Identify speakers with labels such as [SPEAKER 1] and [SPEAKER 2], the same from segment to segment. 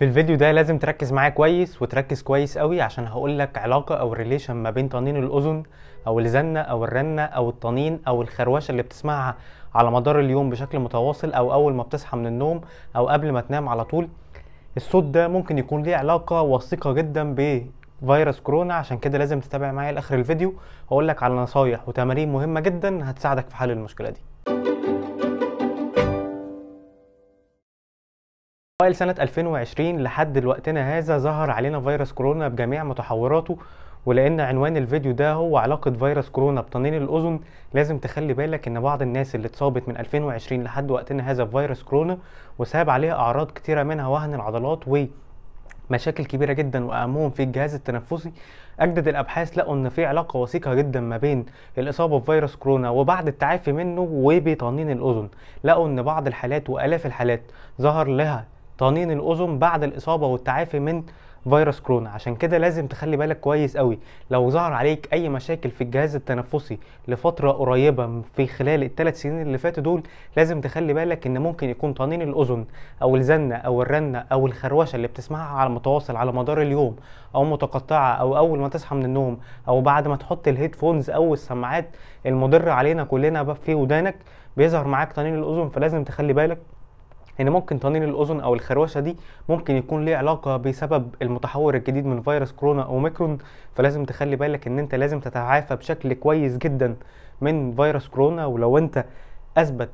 [SPEAKER 1] في الفيديو ده لازم تركز معايا كويس وتركز كويس قوي عشان هقول لك علاقه او ريليشن ما بين طنين الاذن او الزنه او الرنه او الطنين او الخروشه اللي بتسمعها على مدار اليوم بشكل متواصل او اول ما بتصحى من النوم او قبل ما تنام على طول الصوت ده ممكن يكون ليه علاقه وثيقه جدا بفيروس كورونا عشان كده لازم تتابع معايا لاخر الفيديو هقول لك على نصايح وتمارين مهمه جدا هتساعدك في حل المشكله دي أوائل سنة 2020 لحد وقتنا هذا ظهر علينا فيروس كورونا بجميع متحوراته ولأن عنوان الفيديو ده هو علاقة فيروس كورونا بطنين الأذن لازم تخلي بالك إن بعض الناس اللي اتصابت من 2020 لحد وقتنا هذا بفيروس كورونا وساب عليها أعراض كتيرة منها وهن العضلات و مشاكل كبيره جدا واهمهم في الجهاز التنفسي اجدد الابحاث لقوا ان في علاقه وثيقه جدا ما بين الاصابه بفيروس كورونا وبعد التعافي منه وبطنين الاذن لقوا ان بعض الحالات والاف الحالات ظهر لها طنين الاذن بعد الاصابه والتعافي من فيروس كورونا عشان كده لازم تخلي بالك كويس قوي لو ظهر عليك اي مشاكل في الجهاز التنفسي لفتره قريبه في خلال الثلاث سنين اللي فاتوا دول لازم تخلي بالك ان ممكن يكون طنين الاذن او الزنه او الرنه او الخروشه اللي بتسمعها على متواصل على مدار اليوم او متقطعه او اول ما تصحى من النوم او بعد ما تحط الهيدفونز او السماعات المضره علينا كلنا في ودانك بيظهر معاك طنين الاذن فلازم تخلي بالك ان ممكن طنين الاذن او الخروشه دي ممكن يكون ليه علاقه بسبب المتحور الجديد من فيروس كورونا اوميكرون فلازم تخلي بالك ان انت لازم تتعافى بشكل كويس جدا من فيروس كورونا ولو انت اثبت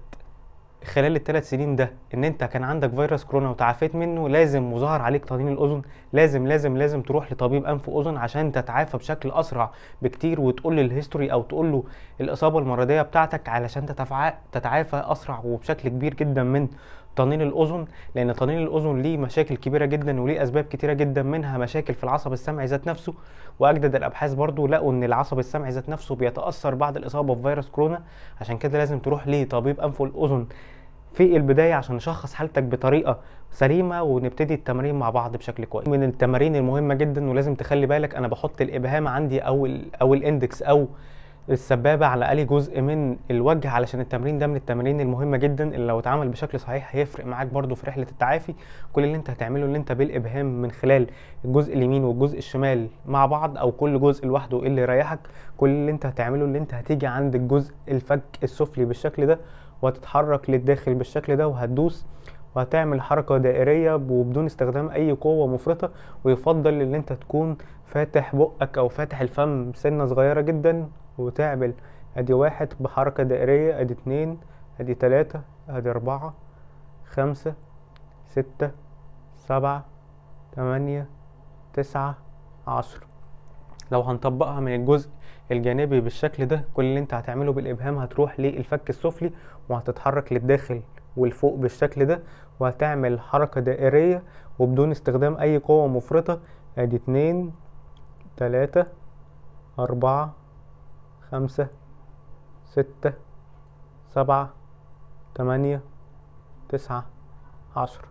[SPEAKER 1] خلال الثلاث سنين ده ان انت كان عندك فيروس كورونا وتعافيت منه لازم وظهر عليك طنين الاذن لازم لازم لازم تروح لطبيب انف واذن عشان تتعافى بشكل اسرع بكتير وتقول له الهيستوري او تقول له الاصابه المرضيه بتاعتك علشان تتعافى اسرع وبشكل كبير جدا من طنين الاذن لان طنين الاذن ليه مشاكل كبيره جدا وليه اسباب كتيره جدا منها مشاكل في العصب السمعي ذات نفسه واجدد الابحاث برضو لقوا ان العصب السمعي ذات نفسه بيتاثر بعد الاصابه بفيروس كورونا عشان كده لازم تروح لطبيب انف والاذن في البداية عشان نشخص حالتك بطريقة سليمة ونبتدي التمارين مع بعض بشكل كويس من التمارين المهمة جدا ولازم تخلي بالك انا بحط الابهام عندي او الـ او الاندكس او السبابه على الاقل جزء من الوجه علشان التمرين ده من التمارين المهمه جدا اللي لو اتعمل بشكل صحيح هيفرق معاك برده في رحله التعافي كل اللي انت هتعمله ان انت بالابهام من خلال الجزء اليمين والجزء الشمال مع بعض او كل جزء لوحده اللي يريحك كل اللي انت هتعمله ان انت هتيجي عند الجزء الفك السفلي بالشكل ده وهتتحرك للداخل بالشكل ده وهتدوس وهتعمل حركة دائرية وبدون استخدام أي قوة مفرطة ويفضل إن أنت تكون فاتح بقك أو فاتح الفم سنة صغيرة جدا وتعمل ادي واحد بحركة دائرية ادي اتنين ادي تلاتة ادي اربعة خمسة ستة سبعة تمانية تسعة عشر لو هنطبقها من الجزء الجانبي بالشكل ده كل اللي انت هتعمله بالابهام هتروح للفك السفلي وهتتحرك للداخل والفوق بالشكل ده وهتعمل حركة دائرية وبدون استخدام اي قوة مفرطة ادي اتنين تلاتة اربعة خمسة ستة سبعة تمانية تسعة عشرة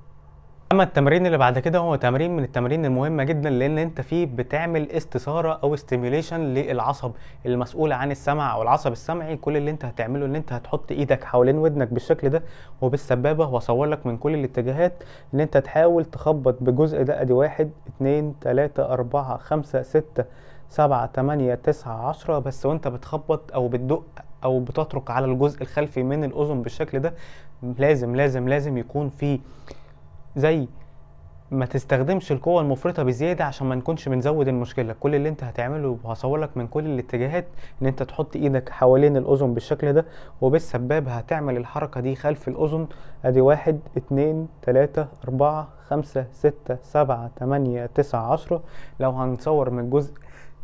[SPEAKER 1] اما التمرين اللي بعد كده هو تمرين من التمارين المهمه جدا لان انت فيه بتعمل استثاره او استيميليشن للعصب المسؤول عن السمع او العصب السمعي كل اللي انت هتعمله ان انت هتحط ايدك حوالين ودنك بالشكل ده وبالسبابه واصور لك من كل الاتجاهات ان انت تحاول تخبط بجزء ده ادي واحد اتنين تلاته اربعه خمسه سته سبعة تمانية تسعة عشرة بس وانت بتخبط او بتدق او بتطرق على الجزء الخلفي من الاذن بالشكل ده لازم لازم لازم يكون في زي ما تستخدمش القوه المفرطه بزياده عشان ما نكونش بنزود المشكله كل اللي انت هتعمله وهصور لك من كل الاتجاهات ان انت تحط ايدك حوالين الاذن بالشكل ده وبالسباب هتعمل الحركه دي خلف الاذن ادي واحد اتنين تلاته اربعه خمسه سته سبعه تمانيه تسعه عشره لو هنصور من الجزء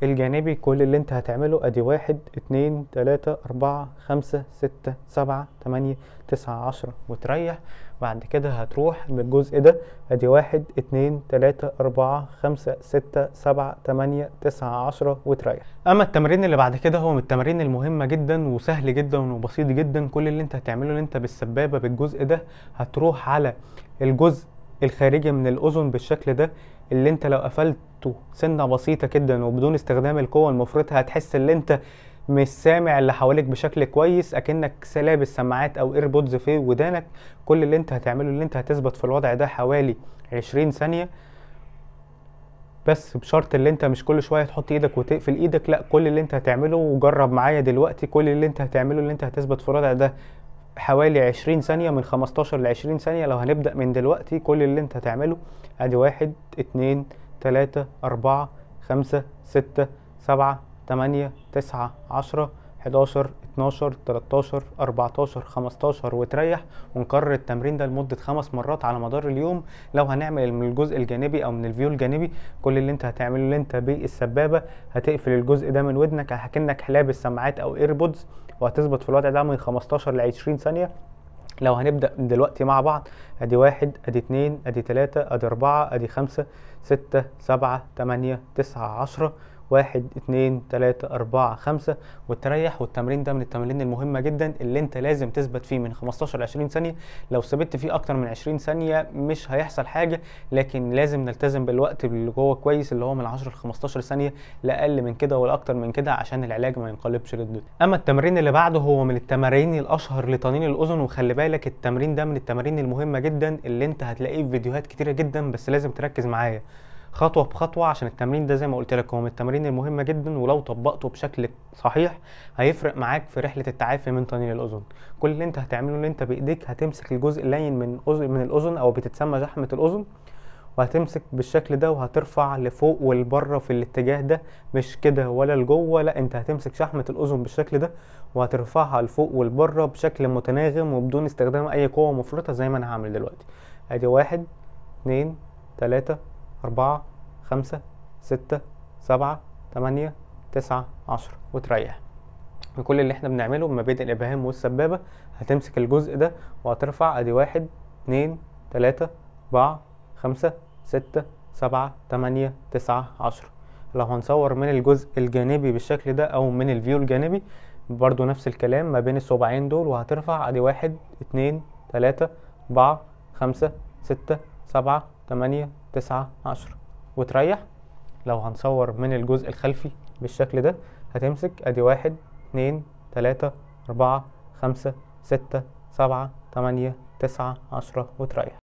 [SPEAKER 1] الجانبي كل اللي انت هتعمله ادي واحد اتنين تلاتة اربعة خمسة ستة سبعة تمانية تسعة عشرة وتريح بعد كده هتروح بالجزء ده ادي واحد اتنين تلاتة اربعة خمسة ستة سبعة تمانية تسعة عشرة وتريح اما التمرين اللي بعد كده هو من التمارين المهمة جدا وسهل جدا وبسيط جدا كل اللي انت هتعمله اللي انت بالسبابة بالجزء ده هتروح على الجزء الخارجي من الأذن بالشكل ده اللي انت لو قفلته سنة بسيطة جدا وبدون استخدام القوة المفرطة هتحس ان انت مش سامع اللي حواليك بشكل كويس اكنك لابس سماعات او ايربودز في ودانك كل اللي انت هتعمله اللي انت هتثبت في الوضع ده حوالي عشرين ثانية بس بشرط اللي انت مش كل شويه تحط ايدك وتقفل ايدك لا كل اللي انت هتعمله وجرب معايا دلوقتي كل اللي انت هتعمله اللي انت هتثبت في الوضع ده حوالي 20 ثانية من 15 ل 20 ثانية لو هنبدأ من دلوقتي كل اللي انت هتعمله ادي واحد اتنين تلاتة اربعة خمسة ستة سبعة تمانية تسعة عشرة 11 12 13 14 15 وتريح ونكرر التمرين ده لمده خمس مرات على مدار اليوم لو هنعمل من الجزء الجانبي او من الفيو الجانبي كل اللي انت هتعمله اللي انت بالسبابه هتقفل الجزء ده من ودنك كأنك لابس سماعات او ايربودز وهتثبت في الوضع ده من 15 ل 20 ثانيه لو هنبدا من دلوقتي مع بعض ادي واحد ادي اتنين ادي تلاته ادي اربعه ادي خمسه سته سبعه تمانيه تسعه عشره واحد اتنين تلاتة اربعة خمسة وتريح والتمرين ده من التمارين المهمة جدا اللي انت لازم تثبت فيه من 15 ل 20 ثانية لو ثبت فيه اكتر من 20 ثانية مش هيحصل حاجة لكن لازم نلتزم بالوقت اللي جوه كويس اللي هو من 10 ل 15 ثانية لأقل من كده ولا اكتر من كده عشان العلاج ما ينقلبش ضده اما التمرين اللي بعده هو من التمارين الاشهر لطنين الاذن وخلي بالك التمرين ده من التمارين المهمة جدا اللي انت هتلاقيه في فيديوهات كتيرة جدا بس لازم تركز معايا خطوه بخطوه عشان التمرين ده زي ما قلت لكم هو من التمارين المهمه جدا ولو طبقته بشكل صحيح هيفرق معاك في رحله التعافي من طنين الاذن كل اللي انت هتعمله ان انت بايديك هتمسك الجزء اللين من من الاذن او بتتسمى زحمه الاذن وهتمسك بالشكل ده وهترفع لفوق ولبره في الاتجاه ده مش كده ولا لجوه لا انت هتمسك شحمه الاذن بالشكل ده وهترفعها لفوق ولبره بشكل متناغم وبدون استخدام اي قوه مفرطه زي ما انا هعمل دلوقتي ادي واحد اتنين تلاته أربعة خمسة ستة سبعة تمانية تسعة عشرة وتريح وكل اللي احنا بنعمله ما بين الإبهام والسبابة هتمسك الجزء ده وهترفع أدي واحد اتنين تلاتة أربعة خمسة ستة سبعة تمانية تسعة عشرة لو هنصور من الجزء الجانبي بالشكل ده أو من الفيو الجانبي برضو نفس الكلام ما بين الصوبعين دول وهترفع أدي واحد اتنين تلاتة أربعة خمسة ستة سبعة تمانية تسعة عشرة وتريح لو هنصور من الجزء الخلفي بالشكل ده هتمسك ادي واحد اتنين تلاتة اربعة خمسة ستة سبعة تمانية تسعة عشرة وتريح